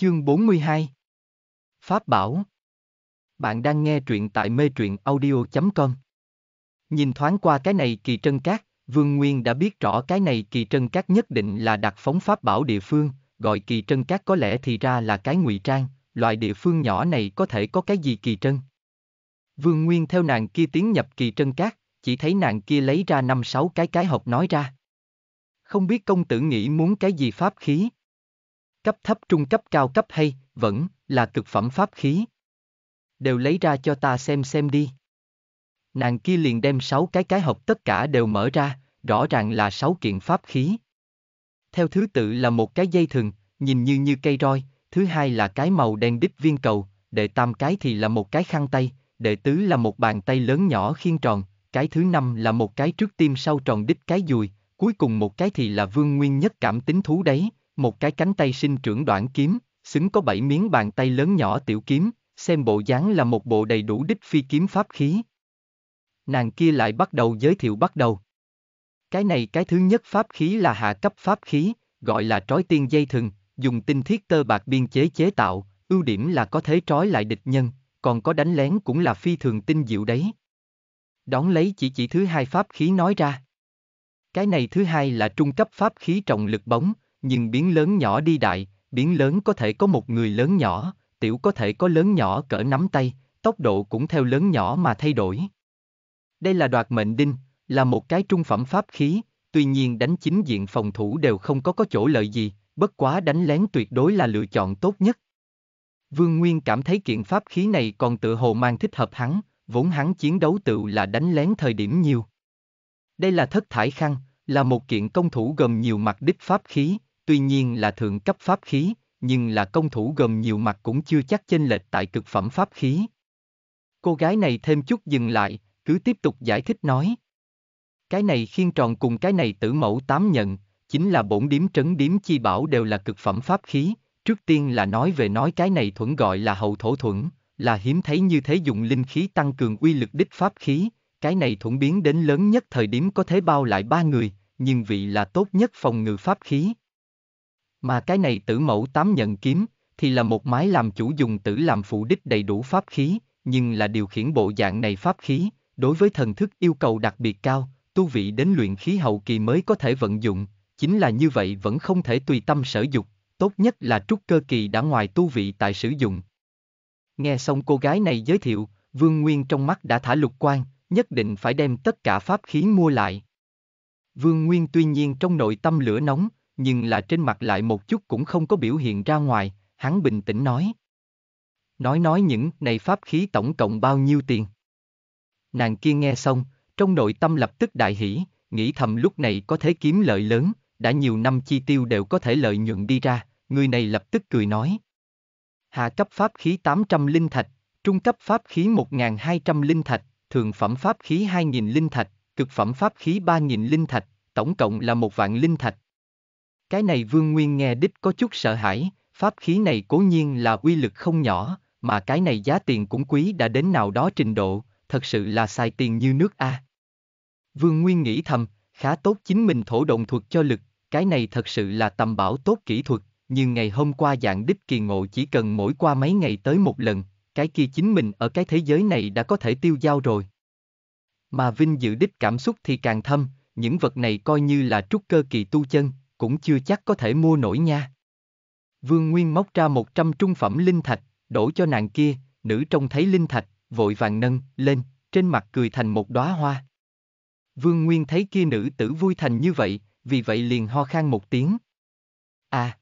Chương 42 Pháp Bảo Bạn đang nghe truyện tại mê truyện audio.com Nhìn thoáng qua cái này kỳ trân cát, Vương Nguyên đã biết rõ cái này kỳ trân cát nhất định là đặc phóng pháp bảo địa phương, gọi kỳ trân cát có lẽ thì ra là cái ngụy trang, loại địa phương nhỏ này có thể có cái gì kỳ trân. Vương Nguyên theo nàng kia tiến nhập kỳ trân cát, chỉ thấy nàng kia lấy ra năm sáu cái cái hộp nói ra. Không biết công tử nghĩ muốn cái gì pháp khí, cấp thấp trung cấp cao cấp hay, vẫn, là cực phẩm pháp khí. Đều lấy ra cho ta xem xem đi. Nàng kia liền đem sáu cái cái hộp tất cả đều mở ra, rõ ràng là sáu kiện pháp khí. Theo thứ tự là một cái dây thừng, nhìn như như cây roi, thứ hai là cái màu đen đít viên cầu, đệ tam cái thì là một cái khăn tay, đệ tứ là một bàn tay lớn nhỏ khiên tròn, cái thứ năm là một cái trước tim sau tròn đít cái dùi, cuối cùng một cái thì là vương nguyên nhất cảm tính thú đấy, một cái cánh tay sinh trưởng đoạn kiếm, xứng có bảy miếng bàn tay lớn nhỏ tiểu kiếm, xem bộ dáng là một bộ đầy đủ đích phi kiếm pháp khí. Nàng kia lại bắt đầu giới thiệu bắt đầu. Cái này cái thứ nhất pháp khí là hạ cấp pháp khí, gọi là trói tiên dây thừng, dùng tinh thiết tơ bạc biên chế chế tạo, ưu điểm là có thể trói lại địch nhân, còn có đánh lén cũng là phi thường tinh diệu đấy. Đón lấy chỉ chỉ thứ hai pháp khí nói ra. Cái này thứ hai là trung cấp pháp khí trọng lực bóng, nhưng biến lớn nhỏ đi đại, biến lớn có thể có một người lớn nhỏ, tiểu có thể có lớn nhỏ cỡ nắm tay, tốc độ cũng theo lớn nhỏ mà thay đổi. Đây là đoạt mệnh đinh, là một cái trung phẩm pháp khí, tuy nhiên đánh chính diện phòng thủ đều không có có chỗ lợi gì, bất quá đánh lén tuyệt đối là lựa chọn tốt nhất. Vương Nguyên cảm thấy kiện pháp khí này còn tự hồ mang thích hợp hắn, vốn hắn chiến đấu tự là đánh lén thời điểm nhiều. Đây là thất thải khăn, là một kiện công thủ gồm nhiều mặt đích pháp khí, tuy nhiên là thượng cấp pháp khí, nhưng là công thủ gồm nhiều mặt cũng chưa chắc chênh lệch tại cực phẩm pháp khí. Cô gái này thêm chút dừng lại, cứ tiếp tục giải thích nói. Cái này khiên tròn cùng cái này tử mẫu tám nhận, chính là bổn điếm trấn điếm chi bảo đều là cực phẩm pháp khí, trước tiên là nói về nói cái này thuẫn gọi là hậu thổ thuẫn, là hiếm thấy như thế dùng linh khí tăng cường uy lực đích pháp khí, cái này thuẫn biến đến lớn nhất thời điểm có thể bao lại ba người, nhưng vị là tốt nhất phòng ngự pháp khí. Mà cái này tử mẫu tám nhận kiếm, thì là một mái làm chủ dùng tử làm phụ đích đầy đủ pháp khí, nhưng là điều khiển bộ dạng này pháp khí, đối với thần thức yêu cầu đặc biệt cao, tu vị đến luyện khí hậu kỳ mới có thể vận dụng, chính là như vậy vẫn không thể tùy tâm sở dục, tốt nhất là trúc cơ kỳ đã ngoài tu vị tại sử dụng. Nghe xong cô gái này giới thiệu, Vương Nguyên trong mắt đã thả lục quan, nhất định phải đem tất cả pháp khí mua lại. Vương Nguyên tuy nhiên trong nội tâm lửa nóng, nhưng là trên mặt lại một chút cũng không có biểu hiện ra ngoài, hắn bình tĩnh nói. Nói nói những này pháp khí tổng cộng bao nhiêu tiền. Nàng kia nghe xong, trong nội tâm lập tức đại hỷ, nghĩ thầm lúc này có thể kiếm lợi lớn, đã nhiều năm chi tiêu đều có thể lợi nhuận đi ra, người này lập tức cười nói. Hạ cấp pháp khí 800 linh thạch, trung cấp pháp khí 1.200 linh thạch, thường phẩm pháp khí 2.000 linh thạch, cực phẩm pháp khí 3.000 linh thạch, tổng cộng là một vạn linh thạch, cái này Vương Nguyên nghe đích có chút sợ hãi, pháp khí này cố nhiên là uy lực không nhỏ, mà cái này giá tiền cũng quý đã đến nào đó trình độ, thật sự là xài tiền như nước A. Vương Nguyên nghĩ thầm, khá tốt chính mình thổ động thuật cho lực, cái này thật sự là tầm bảo tốt kỹ thuật, nhưng ngày hôm qua dạng đích kỳ ngộ chỉ cần mỗi qua mấy ngày tới một lần, cái kia chính mình ở cái thế giới này đã có thể tiêu giao rồi. Mà vinh dự đích cảm xúc thì càng thâm, những vật này coi như là trúc cơ kỳ tu chân, cũng chưa chắc có thể mua nổi nha. Vương Nguyên móc ra 100 trung phẩm linh thạch, đổ cho nàng kia, nữ trông thấy linh thạch, vội vàng nâng, lên, trên mặt cười thành một đóa hoa. Vương Nguyên thấy kia nữ tử vui thành như vậy, vì vậy liền ho khan một tiếng. À!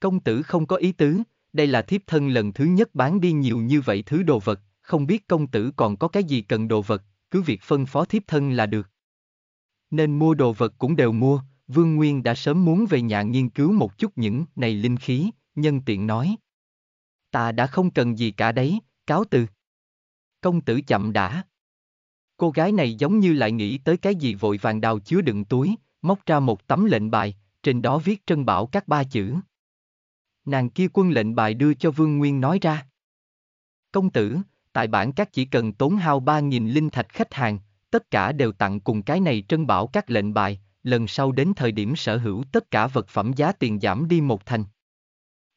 Công tử không có ý tứ, đây là thiếp thân lần thứ nhất bán đi nhiều như vậy thứ đồ vật, không biết công tử còn có cái gì cần đồ vật, cứ việc phân phó thiếp thân là được. Nên mua đồ vật cũng đều mua, Vương Nguyên đã sớm muốn về nhà nghiên cứu một chút những này linh khí, nhân tiện nói. Ta đã không cần gì cả đấy, cáo từ. Công tử chậm đã. Cô gái này giống như lại nghĩ tới cái gì vội vàng đào chứa đựng túi, móc ra một tấm lệnh bài, trên đó viết trân bảo các ba chữ. Nàng kia quân lệnh bài đưa cho Vương Nguyên nói ra. Công tử, tại bản các chỉ cần tốn hao ba nghìn linh thạch khách hàng, tất cả đều tặng cùng cái này trân bảo các lệnh bài, lần sau đến thời điểm sở hữu tất cả vật phẩm giá tiền giảm đi một thành.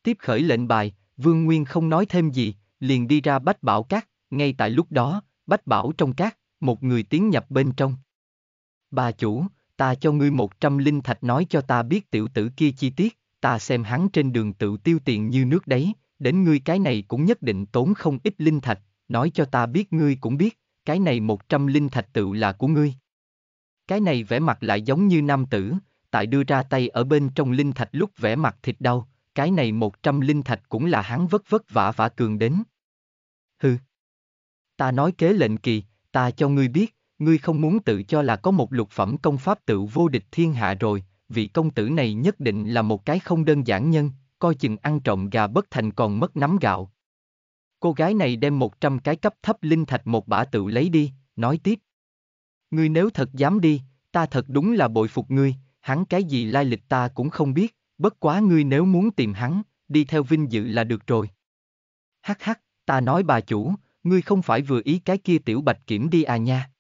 Tiếp khởi lệnh bài, Vương Nguyên không nói thêm gì, liền đi ra bách bảo cát, ngay tại lúc đó, bách bảo trong cát, một người tiến nhập bên trong. Bà chủ, ta cho ngươi một trăm linh thạch nói cho ta biết tiểu tử kia chi tiết, ta xem hắn trên đường tự tiêu tiền như nước đấy, đến ngươi cái này cũng nhất định tốn không ít linh thạch, nói cho ta biết ngươi cũng biết, cái này một trăm linh thạch tự là của ngươi. Cái này vẻ mặt lại giống như nam tử, tại đưa ra tay ở bên trong linh thạch lúc vẻ mặt thịt đau, cái này một trăm linh thạch cũng là hắn vất vất vả vả cường đến. Hừ. Ta nói kế lệnh kỳ, ta cho ngươi biết, ngươi không muốn tự cho là có một lục phẩm công pháp tự vô địch thiên hạ rồi, vị công tử này nhất định là một cái không đơn giản nhân, coi chừng ăn trộm gà bất thành còn mất nắm gạo. Cô gái này đem một trăm cái cấp thấp linh thạch một bả tự lấy đi, nói tiếp. Ngươi nếu thật dám đi, ta thật đúng là bội phục ngươi, hắn cái gì lai lịch ta cũng không biết, bất quá ngươi nếu muốn tìm hắn, đi theo vinh dự là được rồi. Hắc hắc, ta nói bà chủ, ngươi không phải vừa ý cái kia tiểu bạch kiểm đi à nha.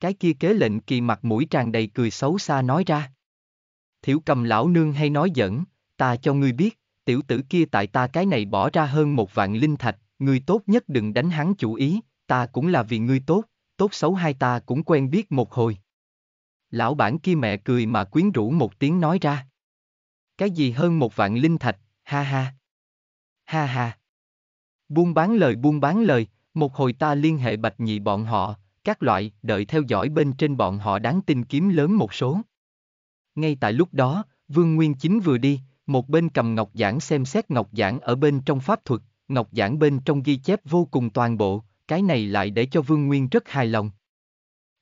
Cái kia kế lệnh kỳ mặt mũi tràn đầy cười xấu xa nói ra. Thiểu cầm lão nương hay nói giỡn, ta cho ngươi biết, tiểu tử kia tại ta cái này bỏ ra hơn một vạn linh thạch, ngươi tốt nhất đừng đánh hắn chủ ý, ta cũng là vì ngươi tốt, tốt xấu hai ta cũng quen biết một hồi. Lão bản kia mẹ cười mà quyến rũ một tiếng nói ra. Cái gì hơn một vạn linh thạch, ha ha. Ha ha. Buôn bán lời buôn bán lời, một hồi ta liên hệ bạch nhị bọn họ, các loại, đợi theo dõi bên trên bọn họ đáng tin kiếm lớn một số. Ngay tại lúc đó, Vương Nguyên Chính vừa đi, một bên cầm ngọc giảng xem xét ngọc giảng ở bên trong pháp thuật, ngọc giảng bên trong ghi chép vô cùng toàn bộ, cái này lại để cho Vương Nguyên rất hài lòng.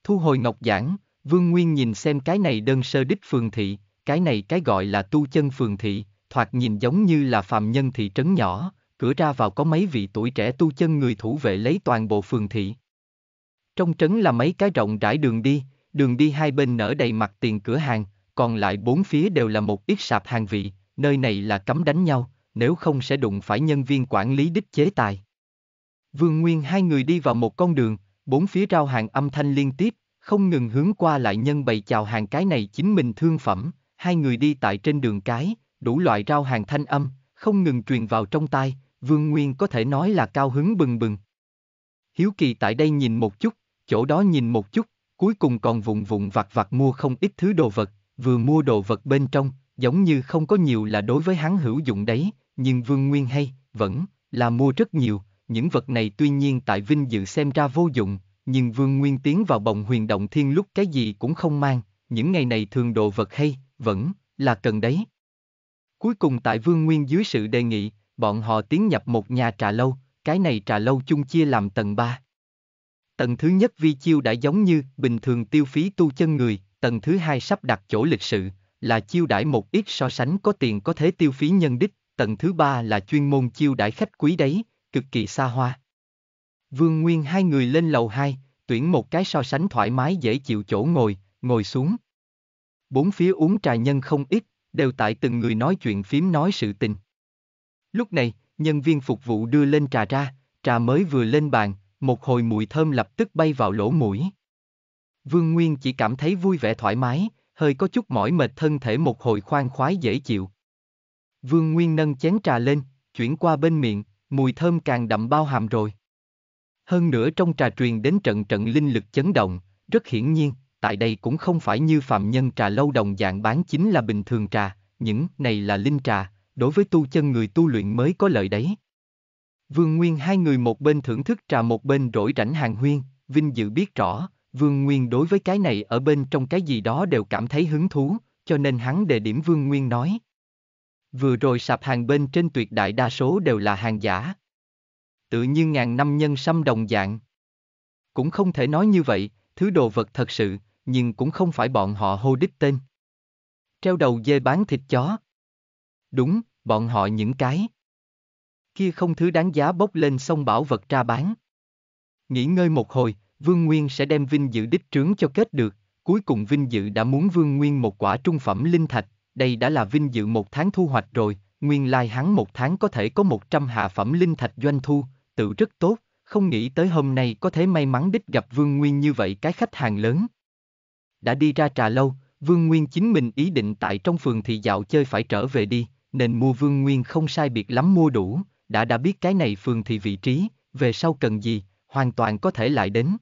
Thu hồi ngọc giảng, Vương Nguyên nhìn xem cái này đơn sơ đích phường thị, cái này cái gọi là tu chân phường thị, thoạt nhìn giống như là phàm nhân thị trấn nhỏ, cửa ra vào có mấy vị tuổi trẻ tu chân người thủ vệ lấy toàn bộ phường thị. Trong trấn là mấy cái rộng rãi đường đi, đường đi hai bên nở đầy mặt tiền cửa hàng, còn lại bốn phía đều là một ít sạp hàng vị, nơi này là cấm đánh nhau, nếu không sẽ đụng phải nhân viên quản lý đích chế tài. Vương Nguyên hai người đi vào một con đường, bốn phía rao hàng âm thanh liên tiếp, không ngừng hướng qua lại nhân bày chào hàng cái này chính mình thương phẩm, hai người đi tại trên đường cái, đủ loại rao hàng thanh âm, không ngừng truyền vào trong tai, Vương Nguyên có thể nói là cao hứng bừng bừng. Hiếu Kỳ tại đây nhìn một chút, chỗ đó nhìn một chút, cuối cùng còn vụng vụng vặt vặt mua không ít thứ đồ vật, vừa mua đồ vật bên trong, giống như không có nhiều là đối với hắn hữu dụng đấy, nhưng Vương Nguyên hay, vẫn, là mua rất nhiều, những vật này tuy nhiên tại vinh dự xem ra vô dụng, nhưng Vương Nguyên tiến vào bồng huyền động thiên lúc cái gì cũng không mang, những ngày này thường đồ vật hay, vẫn, là cần đấy. Cuối cùng tại Vương Nguyên dưới sự đề nghị, bọn họ tiến nhập một nhà trà lâu, cái này trà lâu chung chia làm tầng 3. Tầng thứ nhất vi chiêu đã giống như bình thường tiêu phí tu chân người, tầng thứ hai sắp đặt chỗ lịch sự, là chiêu đãi một ít so sánh có tiền có thế tiêu phí nhân đích, tầng thứ ba là chuyên môn chiêu đãi khách quý đấy, cực kỳ xa hoa. Vương Nguyên hai người lên lầu hai, tuyển một cái so sánh thoải mái dễ chịu chỗ ngồi, ngồi xuống. Bốn phía uống trà nhân không ít, đều tại từng người nói chuyện phím nói sự tình. Lúc này, nhân viên phục vụ đưa lên trà ra, trà mới vừa lên bàn, một hồi mùi thơm lập tức bay vào lỗ mũi. Vương Nguyên chỉ cảm thấy vui vẻ thoải mái, hơi có chút mỏi mệt thân thể một hồi khoan khoái dễ chịu. Vương Nguyên nâng chén trà lên, chuyển qua bên miệng, mùi thơm càng đậm bao hàm rồi. Hơn nữa trong trà truyền đến trận trận linh lực chấn động, rất hiển nhiên, tại đây cũng không phải như phạm nhân trà lâu đồng dạng bán chính là bình thường trà, những này là linh trà, đối với tu chân người tu luyện mới có lợi đấy. Vương Nguyên hai người một bên thưởng thức trà một bên rỗi rảnh hàng huyên, Vinh Dự biết rõ, Vương Nguyên đối với cái này ở bên trong cái gì đó đều cảm thấy hứng thú, cho nên hắn đề điểm Vương Nguyên nói. Vừa rồi sạp hàng bên trên tuyệt đại đa số đều là hàng giả. Tự như ngàn năm nhân xăm đồng dạng. Cũng không thể nói như vậy, thứ đồ vật thật sự, nhưng cũng không phải bọn họ hô đích tên. Treo đầu dê bán thịt chó. Đúng, bọn họ những cái. Kia không thứ đáng giá bốc lên sông bảo vật ra bán. Nghỉ ngơi một hồi, Vương Nguyên sẽ đem vinh dự đích trướng cho kết được, cuối cùng vinh dự đã muốn Vương Nguyên một quả trung phẩm linh thạch, đây đã là vinh dự một tháng thu hoạch rồi, nguyên lai like hắn một tháng có thể có 100 hạ phẩm linh thạch doanh thu, tự rất tốt, không nghĩ tới hôm nay có thể may mắn đích gặp Vương Nguyên như vậy cái khách hàng lớn. Đã đi ra trà lâu, Vương Nguyên chính mình ý định tại trong phường thì dạo chơi phải trở về đi, nên mua Vương Nguyên không sai biệt lắm mua đủ, đã đã biết cái này phường thì vị trí, về sau cần gì, hoàn toàn có thể lại đến.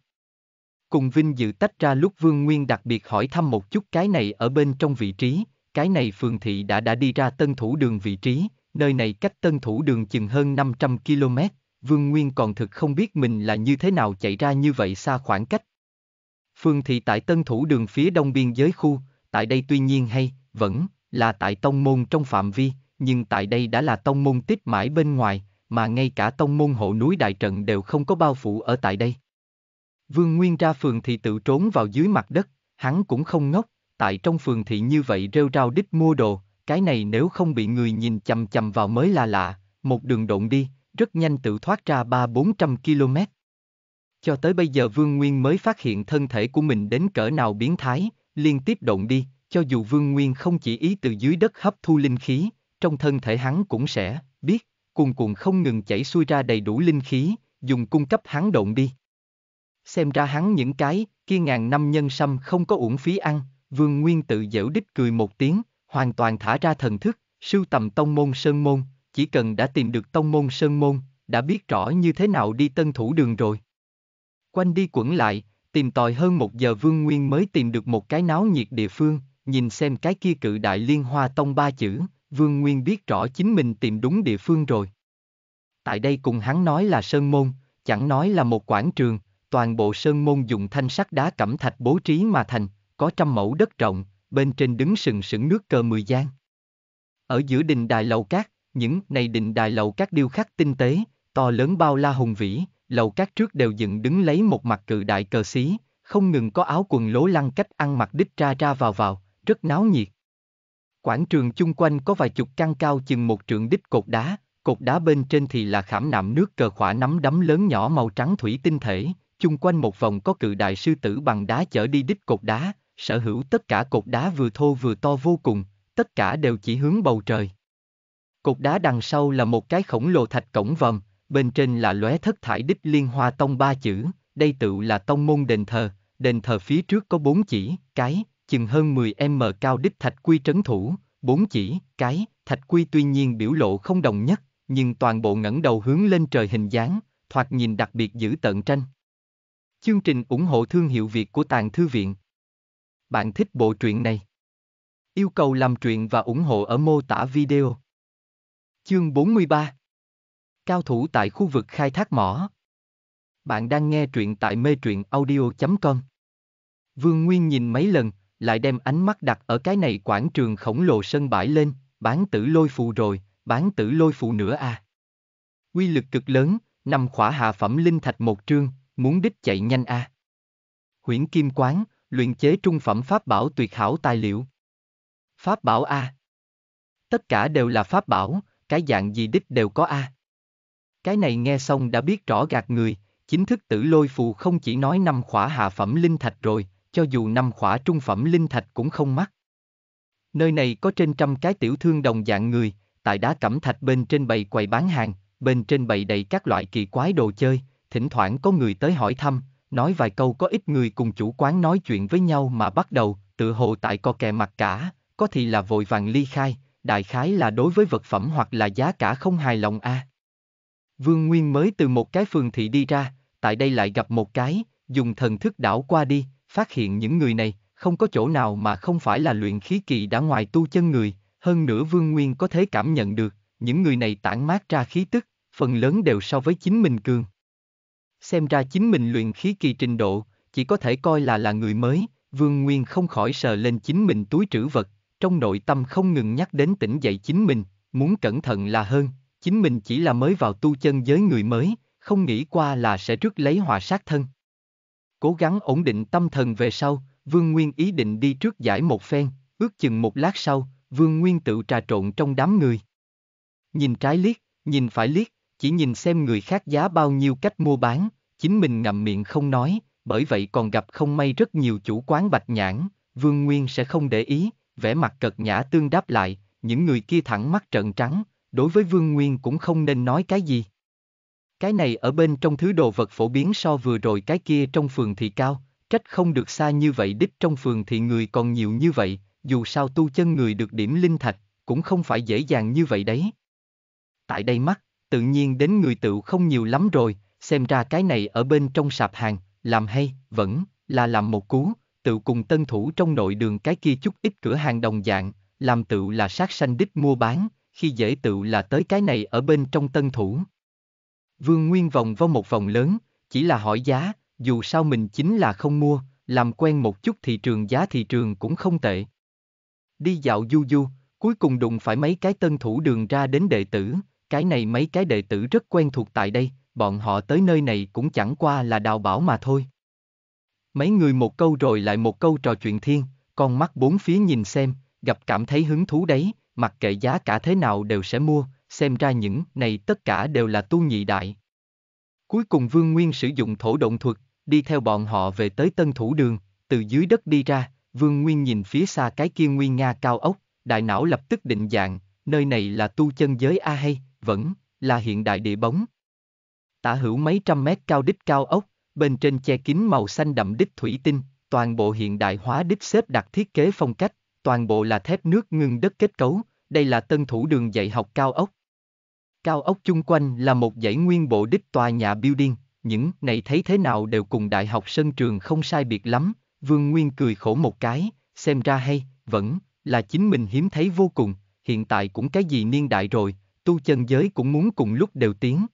Cùng Vinh dự tách ra lúc Vương Nguyên đặc biệt hỏi thăm một chút cái này ở bên trong vị trí, cái này phường thị đã đã đi ra tân thủ đường vị trí, nơi này cách tân thủ đường chừng hơn 500 km, Vương Nguyên còn thực không biết mình là như thế nào chạy ra như vậy xa khoảng cách. Phường thị tại tân thủ đường phía đông biên giới khu, tại đây tuy nhiên hay, vẫn, là tại tông môn trong phạm vi, nhưng tại đây đã là tông môn tích mãi bên ngoài, mà ngay cả tông môn hộ núi đại trận đều không có bao phủ ở tại đây. Vương Nguyên ra phường thì tự trốn vào dưới mặt đất, hắn cũng không ngốc, tại trong phường thị như vậy rêu rao đích mua đồ, cái này nếu không bị người nhìn chầm chầm vào mới là lạ, một đường độn đi, rất nhanh tự thoát ra ba bốn trăm km. Cho tới bây giờ Vương Nguyên mới phát hiện thân thể của mình đến cỡ nào biến thái, liên tiếp động đi, cho dù Vương Nguyên không chỉ ý từ dưới đất hấp thu linh khí, trong thân thể hắn cũng sẽ, biết, cuồn cuộn không ngừng chảy xuôi ra đầy đủ linh khí, dùng cung cấp hắn động đi. Xem ra hắn những cái, kia ngàn năm nhân sâm không có uổng phí ăn, Vương Nguyên tự dễu đích cười một tiếng, hoàn toàn thả ra thần thức, sưu tầm tông môn sơn môn, chỉ cần đã tìm được tông môn sơn môn, đã biết rõ như thế nào đi tân thủ đường rồi. Quanh đi quẩn lại, tìm tòi hơn một giờ Vương Nguyên mới tìm được một cái náo nhiệt địa phương, nhìn xem cái kia cự đại liên hoa tông ba chữ, Vương Nguyên biết rõ chính mình tìm đúng địa phương rồi. Tại đây cùng hắn nói là sơn môn, chẳng nói là một quảng trường, toàn bộ sơn môn dùng thanh sắt đá cẩm thạch bố trí mà thành, có trăm mẫu đất rộng, bên trên đứng sừng sững nước cờ mười gian. Ở giữa đình đài lầu cát, những này đình đài lầu cát điêu khắc tinh tế, to lớn bao la hùng vĩ, lầu cát trước đều dựng đứng lấy một mặt cự đại cờ xí, không ngừng có áo quần lố lăng cách ăn mặc đích ra ra vào vào, rất náo nhiệt. Quảng trường chung quanh có vài chục căn cao chừng một trượng đích cột đá, cột đá bên trên thì là khảm nạm nước cờ khỏa nắm đấm lớn nhỏ màu trắng thủy tinh thể, chung quanh một vòng có cự đại sư tử bằng đá chở đi đích cột đá, sở hữu tất cả cột đá vừa thô vừa to vô cùng, tất cả đều chỉ hướng bầu trời. Cột đá đằng sau là một cái khổng lồ thạch cổng vòm, bên trên là lóe thất thải đích liên hoa tông ba chữ, đây tự là tông môn đền thờ, đền thờ phía trước có bốn chỉ, cái, chừng hơn 10m cao đích thạch quy trấn thủ, bốn chỉ, cái, thạch quy tuy nhiên biểu lộ không đồng nhất, nhưng toàn bộ ngẩng đầu hướng lên trời hình dáng, thoạt nhìn đặc biệt giữ tận tranh. Chương trình ủng hộ thương hiệu Việt của Tàng Thư Viện bạn thích bộ truyện này? Yêu cầu làm truyện và ủng hộ ở mô tả video. Chương 43 Cao thủ tại khu vực khai thác mỏ Bạn đang nghe truyện tại mê truyện audio.com Vương Nguyên nhìn mấy lần, lại đem ánh mắt đặt ở cái này quảng trường khổng lồ sân bãi lên, bán tử lôi phù rồi, bán tử lôi phù nữa à. Quy lực cực lớn, nằm khỏa hạ phẩm linh thạch một trương, muốn đích chạy nhanh a. À. Huyễn Kim Quán, luyện chế trung phẩm pháp bảo tuyệt hảo tài liệu. Pháp bảo A. Tất cả đều là pháp bảo, cái dạng gì đích đều có A. Cái này nghe xong đã biết rõ gạt người, chính thức tử lôi phù không chỉ nói năm khỏa hạ phẩm linh thạch rồi, cho dù năm khỏa trung phẩm linh thạch cũng không mắc. Nơi này có trên trăm cái tiểu thương đồng dạng người, tại đá cẩm thạch bên trên bày quầy bán hàng, bên trên bày đầy các loại kỳ quái đồ chơi, thỉnh thoảng có người tới hỏi thăm, nói vài câu có ít người cùng chủ quán nói chuyện với nhau mà bắt đầu, tự hồ tại co kè mặt cả, có thì là vội vàng ly khai, đại khái là đối với vật phẩm hoặc là giá cả không hài lòng a. À. Vương Nguyên mới từ một cái phường thị đi ra, tại đây lại gặp một cái, dùng thần thức đảo qua đi, phát hiện những người này, không có chỗ nào mà không phải là luyện khí kỳ đã ngoài tu chân người, hơn nữa Vương Nguyên có thể cảm nhận được, những người này tản mát ra khí tức, phần lớn đều so với chính mình cường xem ra chính mình luyện khí kỳ trình độ, chỉ có thể coi là là người mới, Vương Nguyên không khỏi sờ lên chính mình túi trữ vật, trong nội tâm không ngừng nhắc đến tỉnh dậy chính mình, muốn cẩn thận là hơn, chính mình chỉ là mới vào tu chân giới người mới, không nghĩ qua là sẽ trước lấy hòa sát thân. Cố gắng ổn định tâm thần về sau, Vương Nguyên ý định đi trước giải một phen, ước chừng một lát sau, Vương Nguyên tự trà trộn trong đám người. Nhìn trái liếc, nhìn phải liếc, chỉ nhìn xem người khác giá bao nhiêu cách mua bán, chính mình ngậm miệng không nói, bởi vậy còn gặp không may rất nhiều chủ quán bạch nhãn, Vương Nguyên sẽ không để ý, vẻ mặt cật nhã tương đáp lại, những người kia thẳng mắt trợn trắng, đối với Vương Nguyên cũng không nên nói cái gì. Cái này ở bên trong thứ đồ vật phổ biến so vừa rồi cái kia trong phường thì cao, trách không được xa như vậy đích trong phường thì người còn nhiều như vậy, dù sao tu chân người được điểm linh thạch, cũng không phải dễ dàng như vậy đấy. Tại đây mắt, tự nhiên đến người tựu không nhiều lắm rồi, xem ra cái này ở bên trong sạp hàng, làm hay, vẫn, là làm một cú, tự cùng tân thủ trong nội đường cái kia chút ít cửa hàng đồng dạng, làm tự là sát sanh đích mua bán, khi dễ tự là tới cái này ở bên trong tân thủ. Vương Nguyên vòng vo một vòng lớn, chỉ là hỏi giá, dù sao mình chính là không mua, làm quen một chút thị trường giá thị trường cũng không tệ. Đi dạo du du, cuối cùng đụng phải mấy cái tân thủ đường ra đến đệ tử, cái này mấy cái đệ tử rất quen thuộc tại đây, bọn họ tới nơi này cũng chẳng qua là đào bảo mà thôi. Mấy người một câu rồi lại một câu trò chuyện thiên, con mắt bốn phía nhìn xem, gặp cảm thấy hứng thú đấy, mặc kệ giá cả thế nào đều sẽ mua, xem ra những này tất cả đều là tu nhị đại. Cuối cùng Vương Nguyên sử dụng thổ động thuật, đi theo bọn họ về tới Tân Thủ Đường, từ dưới đất đi ra, Vương Nguyên nhìn phía xa cái kia Nguyên Nga cao ốc, đại não lập tức định dạng, nơi này là tu chân giới A hay, vẫn là hiện đại địa bóng, tả hữu mấy trăm mét cao đích cao ốc, bên trên che kín màu xanh đậm đích thủy tinh, toàn bộ hiện đại hóa đích xếp đặt thiết kế phong cách, toàn bộ là thép nước ngưng đất kết cấu, đây là tân thủ đường dạy học cao ốc. Cao ốc chung quanh là một dãy nguyên bộ đích tòa nhà building, những này thấy thế nào đều cùng đại học sân trường không sai biệt lắm, Vương Nguyên cười khổ một cái, xem ra hay, vẫn, là chính mình hiếm thấy vô cùng, hiện tại cũng cái gì niên đại rồi, tu chân giới cũng muốn cùng lúc đều tiếng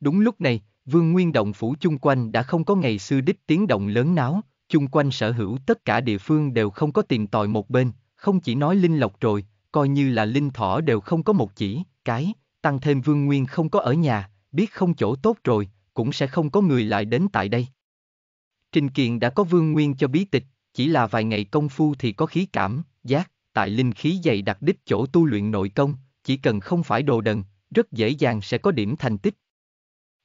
Đúng lúc này, vương nguyên động phủ chung quanh đã không có ngày xưa đích tiếng động lớn náo, chung quanh sở hữu tất cả địa phương đều không có tìm tòi một bên, không chỉ nói linh lộc rồi, coi như là linh thỏ đều không có một chỉ, cái, tăng thêm vương nguyên không có ở nhà, biết không chỗ tốt rồi, cũng sẽ không có người lại đến tại đây. Trình Kiện đã có vương nguyên cho bí tịch, chỉ là vài ngày công phu thì có khí cảm, giác, tại linh khí dày đặc đích chỗ tu luyện nội công, chỉ cần không phải đồ đần, rất dễ dàng sẽ có điểm thành tích,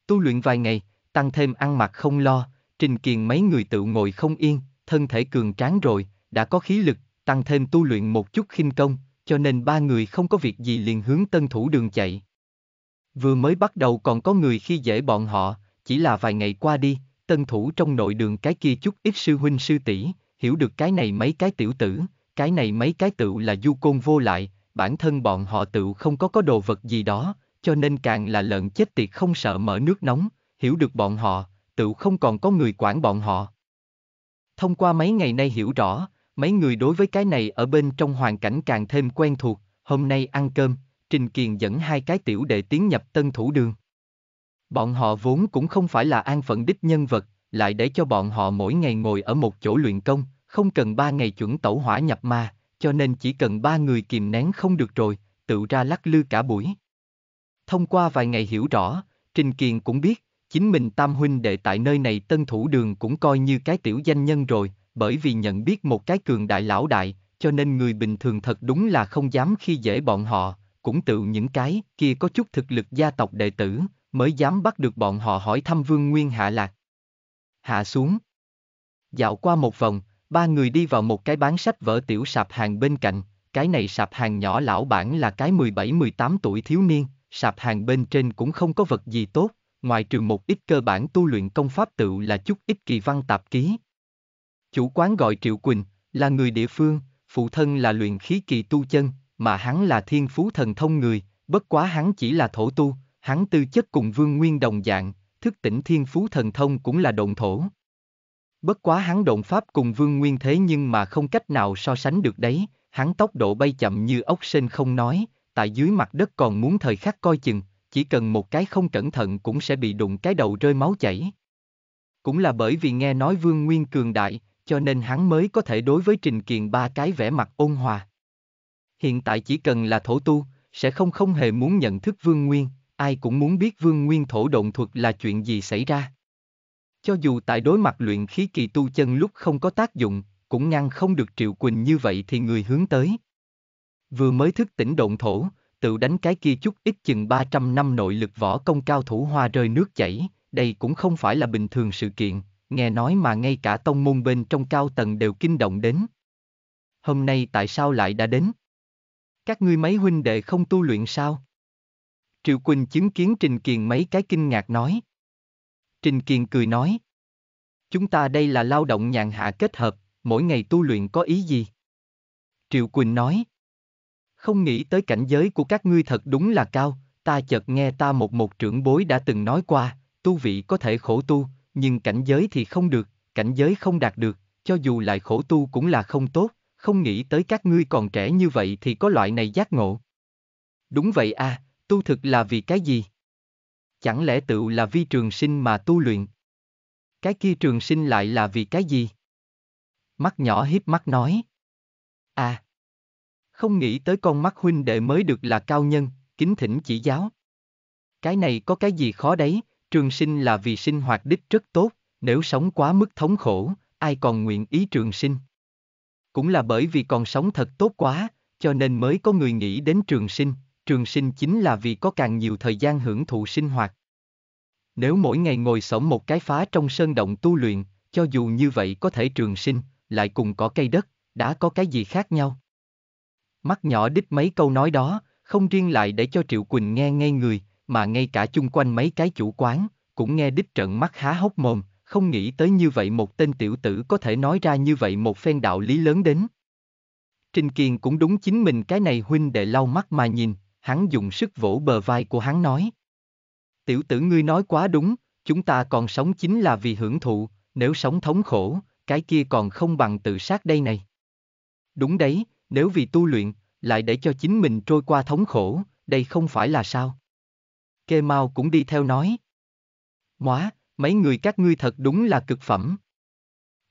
Tu luyện vài ngày, tăng thêm ăn mặc không lo, Trình Kiền mấy người tự ngồi không yên, thân thể cường tráng rồi, đã có khí lực, tăng thêm tu luyện một chút khinh công, cho nên ba người không có việc gì liền hướng tân thủ đường chạy. Vừa mới bắt đầu còn có người khi dễ bọn họ, chỉ là vài ngày qua đi, tân thủ trong nội đường cái kia chút ít sư huynh sư tỷ hiểu được cái này mấy cái tiểu tử, cái này mấy cái tựu là du côn vô lại, bản thân bọn họ tựu không có có đồ vật gì đó, cho nên càng là lợn chết tiệt không sợ mở nước nóng, hiểu được bọn họ, tự không còn có người quản bọn họ. Thông qua mấy ngày nay hiểu rõ, mấy người đối với cái này ở bên trong hoàn cảnh càng thêm quen thuộc, hôm nay ăn cơm, Trình Kiền dẫn hai cái tiểu đệ tiến nhập tân thủ đường. Bọn họ vốn cũng không phải là an phận đích nhân vật, lại để cho bọn họ mỗi ngày ngồi ở một chỗ luyện công, không cần ba ngày chuẩn tẩu hỏa nhập ma, cho nên chỉ cần ba người kìm nén không được rồi, tự ra lắc lư cả buổi. Thông qua vài ngày hiểu rõ, Trình Kiền cũng biết, chính mình tam huynh đệ tại nơi này tân thủ đường cũng coi như cái tiểu danh nhân rồi, bởi vì nhận biết một cái cường đại lão đại, cho nên người bình thường thật đúng là không dám khi dễ bọn họ, cũng tự những cái kia có chút thực lực gia tộc đệ tử, mới dám bắt được bọn họ hỏi thăm vương nguyên hạ lạc. Hạ xuống. Dạo qua một vòng, ba người đi vào một cái bán sách vở tiểu sạp hàng bên cạnh, cái này sạp hàng nhỏ lão bản là cái 17-18 tuổi thiếu niên, sạp hàng bên trên cũng không có vật gì tốt, ngoài trừ một ít cơ bản tu luyện công pháp tự là chút ít kỳ văn tạp ký. Chủ quán gọi Triệu Quỳnh, là người địa phương, phụ thân là luyện khí kỳ tu chân, mà hắn là thiên phú thần thông người, bất quá hắn chỉ là thổ tu, hắn tư chất cùng vương nguyên đồng dạng, thức tỉnh thiên phú thần thông cũng là động thổ. Bất quá hắn động pháp cùng vương nguyên thế nhưng mà không cách nào so sánh được đấy, hắn tốc độ bay chậm như ốc sên không nói, tại dưới mặt đất còn muốn thời khắc coi chừng, chỉ cần một cái không cẩn thận cũng sẽ bị đụng cái đầu rơi máu chảy. Cũng là bởi vì nghe nói Vương Nguyên cường đại, cho nên hắn mới có thể đối với Trình Kiền ba cái vẻ mặt ôn hòa. Hiện tại chỉ cần là thổ tu, sẽ không không hề muốn nhận thức Vương Nguyên, ai cũng muốn biết Vương Nguyên thổ động thuật là chuyện gì xảy ra. Cho dù tại đối mặt luyện khí kỳ tu chân lúc không có tác dụng, cũng ngăn không được Triệu Quỳnh như vậy thì người hướng tới. Vừa mới thức tỉnh động thổ, tự đánh cái kia chút ít chừng 300 năm nội lực võ công cao thủ hoa rơi nước chảy, đây cũng không phải là bình thường sự kiện, nghe nói mà ngay cả tông môn bên trong cao tầng đều kinh động đến. Hôm nay tại sao lại đã đến? Các ngươi mấy huynh đệ không tu luyện sao? Triệu Quỳnh chứng kiến Trình Kiền mấy cái kinh ngạc nói. Trình Kiền cười nói. Chúng ta đây là lao động nhàn hạ kết hợp, mỗi ngày tu luyện có ý gì? Triệu Quỳnh nói không nghĩ tới cảnh giới của các ngươi thật đúng là cao, ta chợt nghe ta một một trưởng bối đã từng nói qua, tu vị có thể khổ tu, nhưng cảnh giới thì không được, cảnh giới không đạt được, cho dù lại khổ tu cũng là không tốt, không nghĩ tới các ngươi còn trẻ như vậy thì có loại này giác ngộ. Đúng vậy à, tu thực là vì cái gì? Chẳng lẽ tự là vi trường sinh mà tu luyện? Cái kia trường sinh lại là vì cái gì? Mắt nhỏ hiếp mắt nói. À, không nghĩ tới con mắt huynh đệ mới được là cao nhân, kính thỉnh chỉ giáo. Cái này có cái gì khó đấy, trường sinh là vì sinh hoạt đích rất tốt, nếu sống quá mức thống khổ, ai còn nguyện ý trường sinh. Cũng là bởi vì còn sống thật tốt quá, cho nên mới có người nghĩ đến trường sinh, trường sinh chính là vì có càng nhiều thời gian hưởng thụ sinh hoạt. Nếu mỗi ngày ngồi sống một cái phá trong sơn động tu luyện, cho dù như vậy có thể trường sinh, lại cùng có cây đất, đã có cái gì khác nhau. Mắt nhỏ đích mấy câu nói đó, không riêng lại để cho Triệu Quỳnh nghe ngay người, mà ngay cả chung quanh mấy cái chủ quán, cũng nghe đích trận mắt há hốc mồm, không nghĩ tới như vậy một tên tiểu tử có thể nói ra như vậy một phen đạo lý lớn đến. Trình Kiền cũng đúng chính mình cái này huynh để lau mắt mà nhìn, hắn dùng sức vỗ bờ vai của hắn nói. Tiểu tử ngươi nói quá đúng, chúng ta còn sống chính là vì hưởng thụ, nếu sống thống khổ, cái kia còn không bằng tự sát đây này. Đúng đấy, nếu vì tu luyện, lại để cho chính mình trôi qua thống khổ, đây không phải là sao? Kê Mao cũng đi theo nói. Móa, mấy người các ngươi thật đúng là cực phẩm.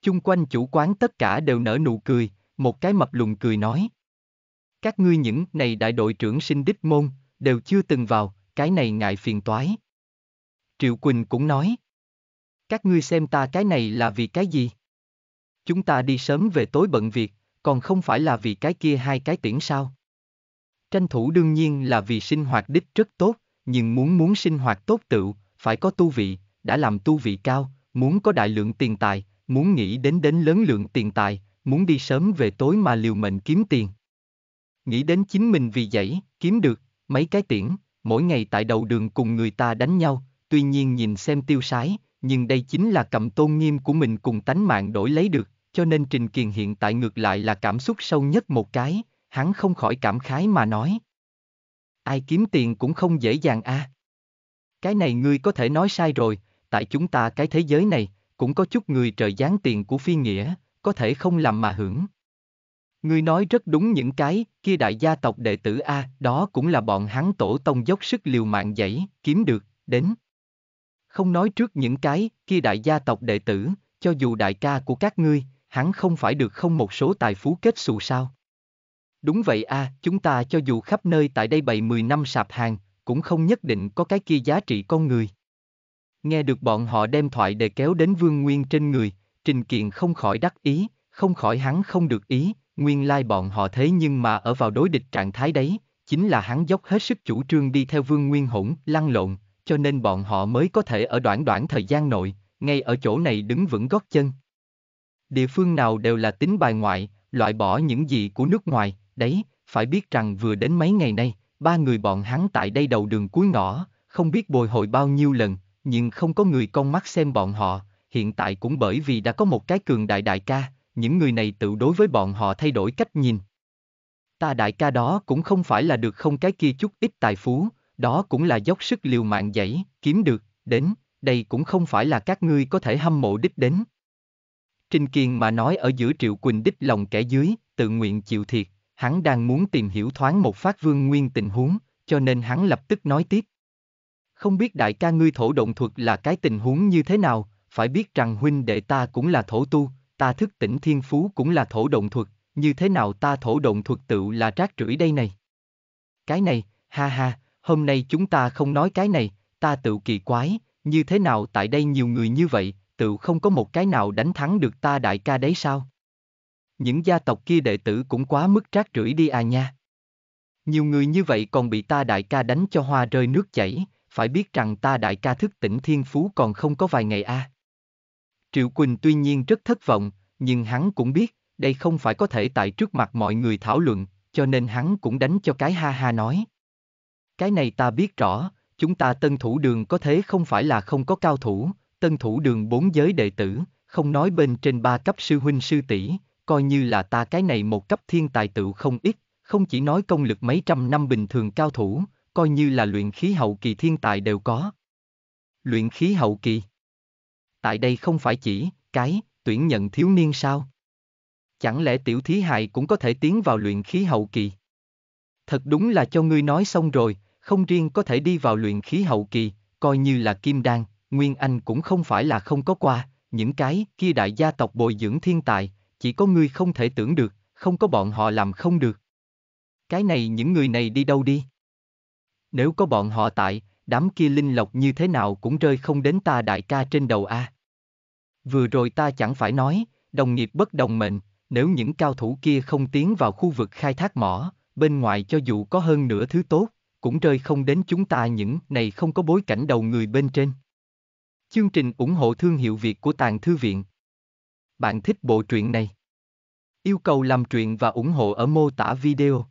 Chung quanh chủ quán tất cả đều nở nụ cười, một cái mập lùn cười nói. Các ngươi những này đại đội trưởng sinh đích môn, đều chưa từng vào, cái này ngại phiền toái. Triệu Quỳnh cũng nói. Các ngươi xem ta cái này là vì cái gì? Chúng ta đi sớm về tối bận việc, còn không phải là vì cái kia hai cái tiễn sao. Tranh thủ đương nhiên là vì sinh hoạt đích rất tốt, nhưng muốn muốn sinh hoạt tốt tựu, phải có tu vị, đã làm tu vị cao, muốn có đại lượng tiền tài, muốn nghĩ đến đến lớn lượng tiền tài, muốn đi sớm về tối mà liều mệnh kiếm tiền. Nghĩ đến chính mình vì dãy, kiếm được, mấy cái tiễn, mỗi ngày tại đầu đường cùng người ta đánh nhau, tuy nhiên nhìn xem tiêu sái, nhưng đây chính là cầm tôn nghiêm của mình cùng tánh mạng đổi lấy được, cho nên Trình Kiền hiện tại ngược lại là cảm xúc sâu nhất một cái, hắn không khỏi cảm khái mà nói. Ai kiếm tiền cũng không dễ dàng a. À. Cái này ngươi có thể nói sai rồi, tại chúng ta cái thế giới này, cũng có chút người trời giáng tiền của phi nghĩa, có thể không làm mà hưởng. Ngươi nói rất đúng những cái, kia đại gia tộc đệ tử A, đó cũng là bọn hắn tổ tông dốc sức liều mạng dãy, kiếm được, đến. Không nói trước những cái, kia đại gia tộc đệ tử, cho dù đại ca của các ngươi, hắn không phải được không một số tài phú kết xù sao? Đúng vậy a, à, chúng ta cho dù khắp nơi tại đây bày 10 năm sạp hàng, cũng không nhất định có cái kia giá trị con người. Nghe được bọn họ đem thoại để kéo đến Vương Nguyên trên người, Trình Kiện không khỏi đắc ý, không khỏi hắn không được ý, nguyên lai like bọn họ thế nhưng mà ở vào đối địch trạng thái đấy, chính là hắn dốc hết sức chủ trương đi theo Vương Nguyên hỗn, lăn lộn, cho nên bọn họ mới có thể ở đoạn đoạn thời gian nội, ngay ở chỗ này đứng vững gót chân địa phương nào đều là tính bài ngoại, loại bỏ những gì của nước ngoài, đấy, phải biết rằng vừa đến mấy ngày nay, ba người bọn hắn tại đây đầu đường cuối ngõ, không biết bồi hồi bao nhiêu lần, nhưng không có người con mắt xem bọn họ, hiện tại cũng bởi vì đã có một cái cường đại đại ca, những người này tự đối với bọn họ thay đổi cách nhìn. Ta đại ca đó cũng không phải là được không cái kia chút ít tài phú, đó cũng là dốc sức liều mạng dãy, kiếm được, đến, đây cũng không phải là các ngươi có thể hâm mộ đích đến. Trình Kiền mà nói ở giữa Triệu Quỳnh đích lòng kẻ dưới, tự nguyện chịu thiệt, hắn đang muốn tìm hiểu thoáng một phát vương nguyên tình huống, cho nên hắn lập tức nói tiếp. Không biết đại ca ngươi thổ động thuật là cái tình huống như thế nào, phải biết rằng huynh đệ ta cũng là thổ tu, ta thức tỉnh thiên phú cũng là thổ động thuật, như thế nào ta thổ động thuật tự là trác rưỡi đây này. Cái này, ha ha, hôm nay chúng ta không nói cái này, ta tự kỳ quái, như thế nào tại đây nhiều người như vậy, tự không có một cái nào đánh thắng được ta đại ca đấy sao? Những gia tộc kia đệ tử cũng quá mức trác rưỡi đi à nha. Nhiều người như vậy còn bị ta đại ca đánh cho hoa rơi nước chảy, phải biết rằng ta đại ca thức tỉnh thiên phú còn không có vài ngày a. À. Triệu Quỳnh tuy nhiên rất thất vọng, nhưng hắn cũng biết, đây không phải có thể tại trước mặt mọi người thảo luận, cho nên hắn cũng đánh cho cái ha ha nói. Cái này ta biết rõ, chúng ta tân thủ đường có thế không phải là không có cao thủ, tân thủ đường bốn giới đệ tử, không nói bên trên ba cấp sư huynh sư tỷ, coi như là ta cái này một cấp thiên tài tựu không ít, không chỉ nói công lực mấy trăm năm bình thường cao thủ, coi như là luyện khí hậu kỳ thiên tài đều có. Luyện khí hậu kỳ. Tại đây không phải chỉ, cái, tuyển nhận thiếu niên sao? Chẳng lẽ tiểu thí hại cũng có thể tiến vào luyện khí hậu kỳ? Thật đúng là cho ngươi nói xong rồi, không riêng có thể đi vào luyện khí hậu kỳ, coi như là kim đan, Nguyên Anh cũng không phải là không có qua, những cái kia đại gia tộc bồi dưỡng thiên tài, chỉ có ngươi không thể tưởng được, không có bọn họ làm không được. Cái này những người này đi đâu đi? Nếu có bọn họ tại, đám kia linh lộc như thế nào cũng rơi không đến ta đại ca trên đầu a. À. Vừa rồi ta chẳng phải nói, đồng nghiệp bất đồng mệnh, nếu những cao thủ kia không tiến vào khu vực khai thác mỏ, bên ngoài cho dù có hơn nửa thứ tốt, cũng rơi không đến chúng ta những này không có bối cảnh đầu người bên trên. Chương trình ủng hộ thương hiệu Việt của Tàng Thư Viện. Bạn thích bộ truyện này? Yêu cầu làm truyện và ủng hộ ở mô tả video.